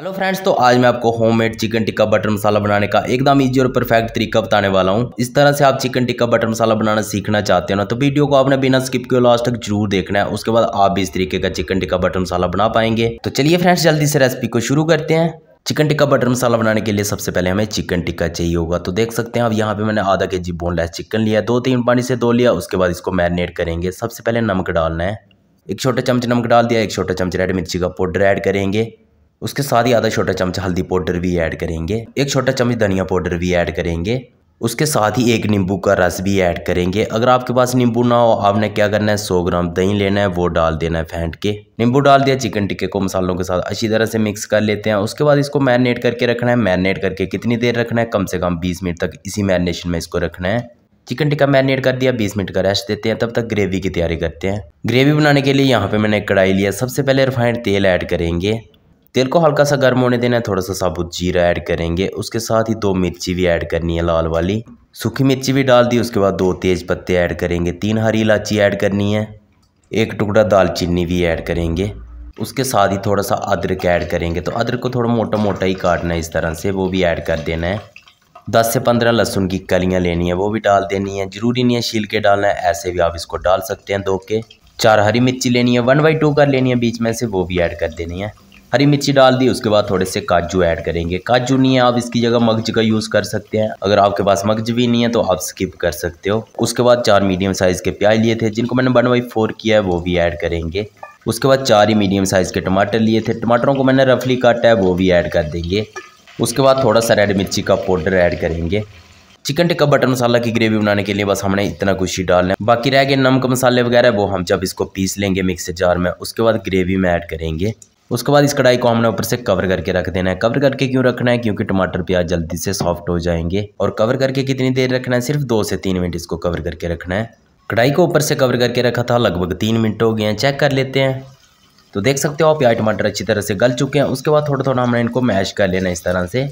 hello friends तो आज मैं आपको homemade chicken tikka butter masala बनाने का एकदम इजी और परफेक्ट तरीका बताने वाला हूं इस तरह से आप चिकन टिक्का बटर मसाला बनाना सीखना चाहते हो ना तो वीडियो को आपने बिना स्किप किए लास्ट तक जरूर देखना है उसके बाद आप भी इस तरीके का चिकन टिक्का बटर मसाला बना पाएंगे तो चलिए फ्रेंड्स जल्दी से रेसिपी को शुरू करते हैं चिकन टिक्का बटर मसाला बनाने के लिए सबसे पहले हमें चिकन टिक्का चाहिए होगा तो देख सकते हैं अब यहाँ पे मैंने आधा के जी बोनलेस चिकन लिया दो तीन पानी से धो लिया उसके बाद इसको मैरिनेट करेंगे सबसे पहले नमक डालना है एक छोटा चमच नमक डाल दिया एक छोटा चमच रेड मिर्ची का पाउडर ऐड करेंगे उसके साथ ही आधा छोटा चम्मच हल्दी पाउडर भी ऐड करेंगे एक छोटा चम्मच धनिया पाउडर भी ऐड करेंगे उसके साथ ही एक नींबू का रस भी ऐड करेंगे अगर आपके पास नींबू ना हो आपने क्या करना है 100 ग्राम दही लेना है वो डाल देना है फेंट के नींबू डाल दिया चिकन टिक्के को मसालों के साथ अच्छी तरह से मिक्स कर लेते हैं उसके बाद इसको मैरिनेट करके रखना है मैरिनेट करके कितनी देर रखना है कम से कम बीस मिनट तक इसी मैरिनेशन में इसको रखना है चिकन टिक्का मैरिनेट कर दिया 20 मिनट का रेस्ट देते हैं तब तक ग्रेवी की तैयारी करते हैं ग्रेवी बनाने के लिए यहाँ पे मैंने कढ़ाई लिया सबसे पहले रिफाइंड तेल ऐड करेंगे तेल को हल्का सा गर्म होने देना है थोड़ा सा साबुत जीरा ऐड करेंगे उसके साथ ही दो मिर्ची भी ऐड करनी है लाल वाली सूखी मिर्ची भी डाल दी उसके बाद दो तेज़ पत्ते ऐड करेंगे तीन हरी इलायची ऐड करनी है एक टुकड़ा दालचीनी भी ऐड करेंगे उसके साथ ही थोड़ा सा अदरक ऐड करेंगे तो अदरक को थोड़ा मोटा मोटा ही काटना है इस तरह से वो भी ऐड कर देना है दस से पंद्रह लहसुन की कलियाँ लेनी है वो भी डाल देनी है ज़रूरी नहीं है छील के डालना है ऐसे भी आप इसको डाल सकते हैं धो के चार हरी मिर्ची लेनी है वन बाई टू कर लेनी है बीच में से वो भी ऐड कर देनी है हरी मिर्ची डाल दी उसके बाद थोड़े से काजू ऐड करेंगे काजू नहीं है आप इसकी जगह मगज का यूज़ कर सकते हैं अगर आपके पास मगज भी नहीं है तो आप स्किप कर सकते हो उसके बाद चार मीडियम साइज़ के प्याज लिए थे जिनको मैंने वन बाई फोर किया है वो भी ऐड करेंगे उसके बाद चार ही मीडियम साइज़ के टमाटर लिए थे टमाटरों को मैंने रफली काटा है वो भी ऐड कर देंगे उसके बाद थोड़ा सा रेड मिर्ची का पाउडर ऐड करेंगे चिकन टिक्का बटर मसाला की ग्रेवी बनाने के लिए बस हमने इतना कुछ ही डालना है बाकी रह गए नमक मसाले वगैरह वो हम जब इसको पीस लेंगे मिक्सर जार में उसके बाद ग्रेवी में ऐड करेंगे उसके बाद इस कढ़ाई को हमने ऊपर से कवर करके रख देना है कवर करके क्यों रखना है क्योंकि टमाटर प्याज जल्दी से सॉफ्ट हो जाएंगे और कवर करके कितनी देर रखना है सिर्फ दो से तीन मिनट इसको कवर करके रखना है कढ़ाई को ऊपर से कवर करके रखा था लगभग तीन मिनट हो गए हैं चेक कर लेते हैं तो देख सकते हो आप प्याज टमाटर अच्छी तरह से गल चुके हैं उसके बाद थोड़ा थोड़ा हमने इनको मैश कर लेना इस तरह से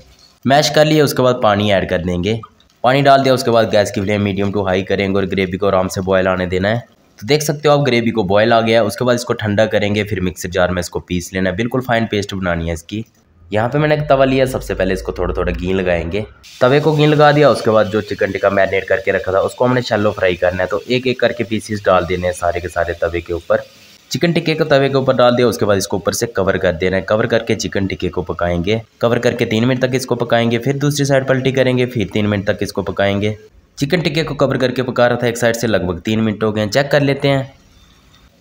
मैश कर लिए उसके बाद पानी ऐड कर देंगे पानी डाल दिया उसके बाद गैस की फ्लेम मीडियम टू हाई करेंगे और ग्रेवी को आराम से बॉयल आने देना है तो देख सकते हो आप ग्रेवी को बॉयल आ गया उसके बाद इसको ठंडा करेंगे फिर मिक्सर जार में इसको पीस लेना बिल्कुल फाइन पेस्ट बनानी है इसकी यहाँ पे मैंने एक तवा लिया सबसे पहले इसको थोड़ा थोड़ा घी लगाएंगे तवे को घी लगा दिया उसके बाद जो चिकन टिक्का मैरिनेट करके रखा था उसको हमने शैलो फ्राई करना है तो एक एक करके पीसीस डाल देने हैं सारे के सारे तवे के ऊपर चिकन टिक्के को तवे के ऊपर डाल दिया उसके बाद इसको ऊपर से कवर कर देना है कवर करके चिकन टिक्के को पकाएंगे कवर करके तीन मिनट तक इसको पकाएंगे फिर दूसरी साइड पलटी करेंगे फिर तीन मिनट तक इसको पकाएंगे चिकन टिक्के को कवर करके पका रहा था एक साइड से लगभग तीन मिनट हो गए हैं चेक कर लेते हैं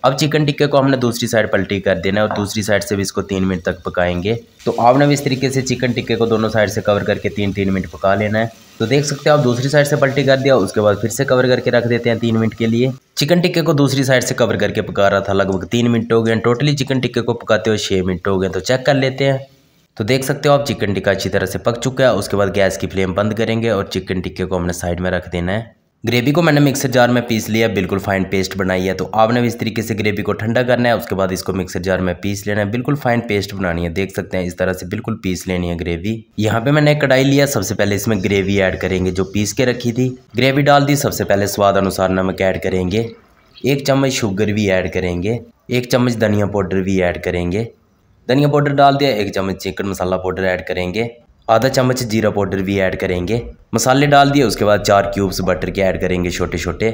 अब चिकन टिक्के को हमने दूसरी साइड पलटी कर देना है और दूसरी साइड से भी इसको तीन मिनट तक पकाएंगे तो आपने भी इस तरीके से चिकन टिक्के को दोनों साइड से कवर करके तीन तीन मिनट पका लेना है तो देख सकते हो आप दूसरी साइड से पलटी कर दिया उसके बाद फिर से कवर करके रख देते हैं तीन मिनट के लिए चिकन टिक्के को दूसरी साइड से कवर करके पका रहा था लगभग तीन मिनट हो गए टोटली चिकन टिक्के को पकाते हुए छः मिनट हो गए तो चेक कर लेते हैं तो देख सकते हो आप चिकन टिक्का अच्छी तरह से पक चुका है उसके बाद गैस की फ्लेम बंद करेंगे और चिकन टिक्के को हमने साइड में रख देना है ग्रेवी को मैंने मिक्सर जार में पीस लिया बिल्कुल फाइन पेस्ट बनाई है तो आपने भी इस तरीके से ग्रेवी को ठंडा करना है उसके बाद इसको मिक्सर जार में पीस लेना है बिल्कुल फाइन पेस्ट बनानी है देख सकते हैं इस तरह से बिल्कुल पीस लेनी है ग्रेवी यहाँ पे मैंने कढ़ाई लिया सबसे पहले इसमें ग्रेवी ऐड करेंगे जो पीस के रखी थी ग्रेवी डाल दी सबसे पहले स्वाद अनुसार नमक ऐड करेंगे एक चम्मच शुगर भी ऐड करेंगे एक चम्मच धनिया पाउडर भी ऐड करेंगे धनिया पाउडर डाल दिया एक चम्मच चिकन मसाला पाउडर ऐड करेंगे आधा चम्मच जीरा पाउडर भी ऐड करेंगे मसाले डाल दिए उसके बाद चार क्यूब्स बटर के ऐड करेंगे छोटे छोटे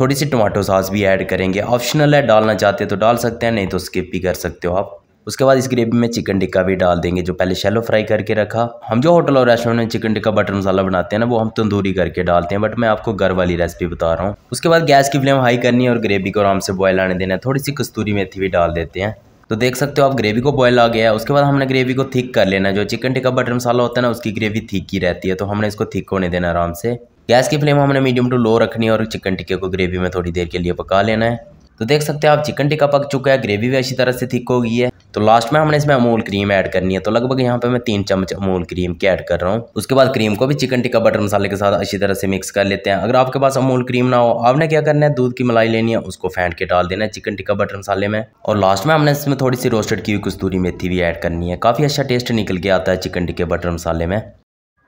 थोड़ी सी टमाटो सॉस भी ऐड करेंगे ऑप्शनल है डालना चाहते हो तो डाल सकते हैं नहीं तो स्किप भी कर सकते हो आप उसके बाद इस ग्रेवी में चिकन टिक्का भी डाल देंगे जो पहले शैलो फ्राई करके रखा हम जो होटल और रेस्टोरेंट में चिकन टिक्का बटर मसाला बनाते हैं ना वो हम तंदूरी करके डालते हैं बट मैं आपको घर वाली रेसिपी बता रहा हूँ उसके बाद गैस की फ्लेम हाई करनी है और ग्रेवी को आराम से बॉयल आने देना है थोड़ी सी कस्तूरी मेथी भी डाल देते हैं तो देख सकते हो आप ग्रेवी को बॉयल आ गया है उसके बाद हमने ग्रेवी को थिक कर लेना है जो चिकन टिक्का बटर मसाला होता है ना उसकी ग्रेवी थिक ही रहती है तो हमने इसको थिक होने देना आराम से गैस की फ्लेम हमने मीडियम टू लो रखनी है और चिकन टिक्के को ग्रेवी में थोड़ी देर के लिए पका लेना है तो देख सकते हैं आप चिकन टिक्का पक चुका है ग्रेवी भी अच्छी तरह से थिक हो गई है तो लास्ट में हमने इसमें अमूल क्रीम ऐड करनी है तो लगभग यहाँ पे मैं तीन चम्मच अमूल क्रीम की ऐड कर रहा हूँ उसके बाद क्रीम को भी चिकन टिक्का बटर मसाले के साथ अच्छी तरह से मिक्स कर लेते हैं अगर आपके पास अमूल क्रीम ना हो आपने क्या करना है दूध की मलाई लेनी है उसको फेंट के डाल देना है चिकन टिक्का बटर मसाले में और लास्ट में हमने इसमें थोड़ी सी रोस्टेड की हुई कस्तूरी मेथी भी ऐड करनी है काफ़ी अच्छा टेस्ट निकल के आता है चिकन टिक्के बटर मसाले में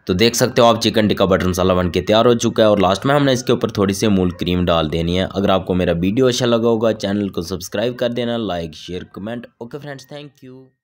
तो देख सकते हो आप चिकन टिक्का बटर मसाला बन के तैयार हो चुका है और लास्ट में हमने इसके ऊपर थोड़ी सी मूल क्रीम डाल देनी है अगर आपको मेरा वीडियो अच्छा लगा होगा चैनल को सब्सक्राइब कर देना like share comment okay friends thank you